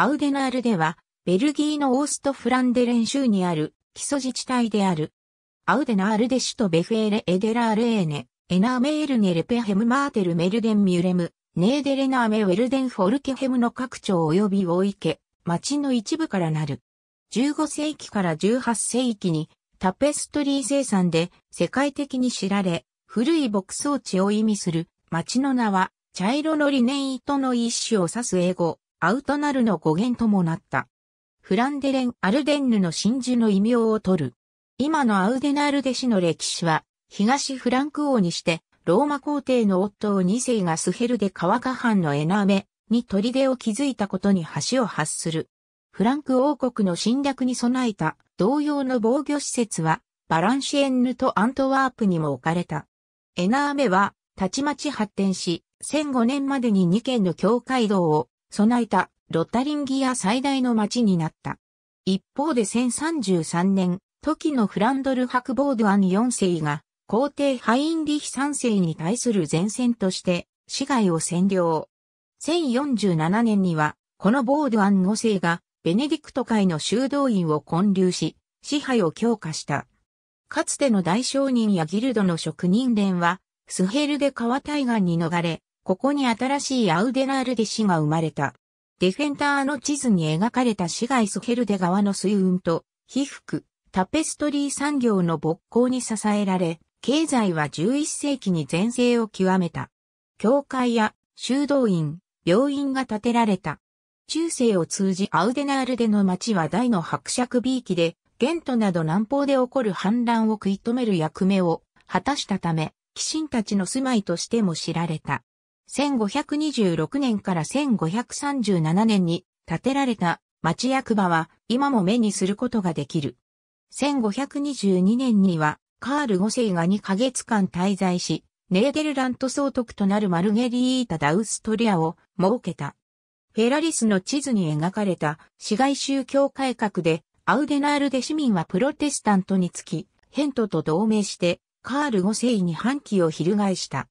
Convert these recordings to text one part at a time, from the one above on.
アウデナールでは、ベルギーのオーストフランデレン州にある基礎自治体である。アウデナールで首都ベフェーレ・エデラールエーネ、エナーメールネレペヘムマーテルメルデンミュレム、ネーデレナーメウェルデンフォルケヘムの各町及び大池、町の一部からなる。15世紀から18世紀にタペストリー生産で世界的に知られ、古い牧草地を意味する町の名は茶色のリネイトの一種を指す英語、アウトナルの語源ともなった。フランデレン・アルデンヌの真珠の異名を取る。今のアウデナルデ氏の歴史は、東フランク王にして、ローマ皇帝の夫を2世がスヘルで川下藩のエナメに砦を築いたことに橋を発する。フランク王国の侵略に備えた同様の防御施設は、バランシエンヌとアントワープにも置かれた。エナーメは、たちまち発展し、1005年までに2軒の教会堂を備えたロタリンギア最大の町になった。一方で1033年、時のフランドル博ボードアン4世が皇帝ハインリヒ3世に対する前線として市街を占領。1047年には、このボードアン5世がベネディクト会の修道院を建立し、支配を強化した。かつての大商人やギルドの職人連は、スヘルで川対岸に逃れ、ここに新しいアウデナールデ市が生まれた。ディフェンダーの地図に描かれた市街ソヘルデ川の水運と、被服、タペストリー産業の勃興に支えられ、経済は11世紀に全盛を極めた。教会や修道院、病院が建てられた。中世を通じアウデナールデの町は大の伯爵美域で、ゲントなど南方で起こる反乱を食い止める役目を果たしたため、騎士たちの住まいとしても知られた。1526年から1537年に建てられた町役場は今も目にすることができる。1522年にはカール5世が2ヶ月間滞在し、ネーデルラント総督となるマルゲリータ・ダウストリアを設けた。フェラリスの地図に描かれた市街宗教改革でアウデナールで市民はプロテスタントにつき、ヘントと同盟してカール5世に反旗を翻した。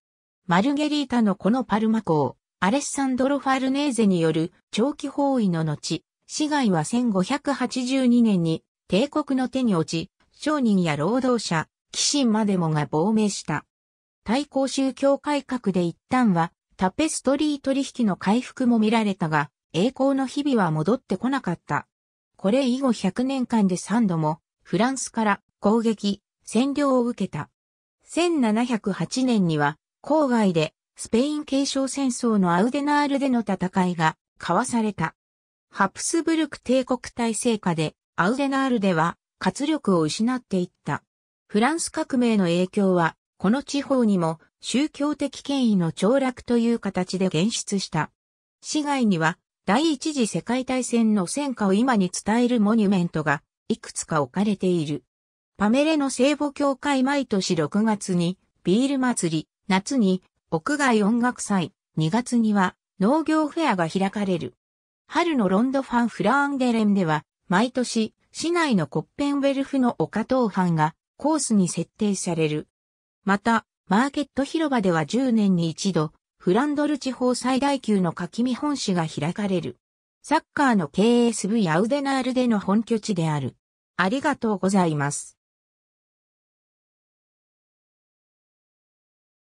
マルゲリータのこのパルマ港、アレッサンドロ・ファルネーゼによる長期包囲の後、市街は1582年に帝国の手に落ち、商人や労働者、騎士までもが亡命した。対抗宗教改革で一旦はタペストリー取引の回復も見られたが、栄光の日々は戻ってこなかった。これ以後100年間で3度もフランスから攻撃、占領を受けた。1708年には郊外でスペイン継承戦争のアウデナールでの戦いが交わされた。ハプスブルク帝国体制下でアウデナールでは活力を失っていった。フランス革命の影響はこの地方にも宗教的権威の凋落という形で現出した。市外には第一次世界大戦の戦果を今に伝えるモニュメントがいくつか置かれている。パメレの聖母教会毎年6月にビール祭り、夏に屋外音楽祭、2月には農業フェアが開かれる。春のロンドファンフラーンデレンでは、毎年、市内のコッペンウェルフの丘東班がコースに設定される。また、マーケット広場では10年に一度、フランドル地方最大級の柿見本市が開かれる。サッカーの KSV アウデナールでの本拠地である。ありがとうございます。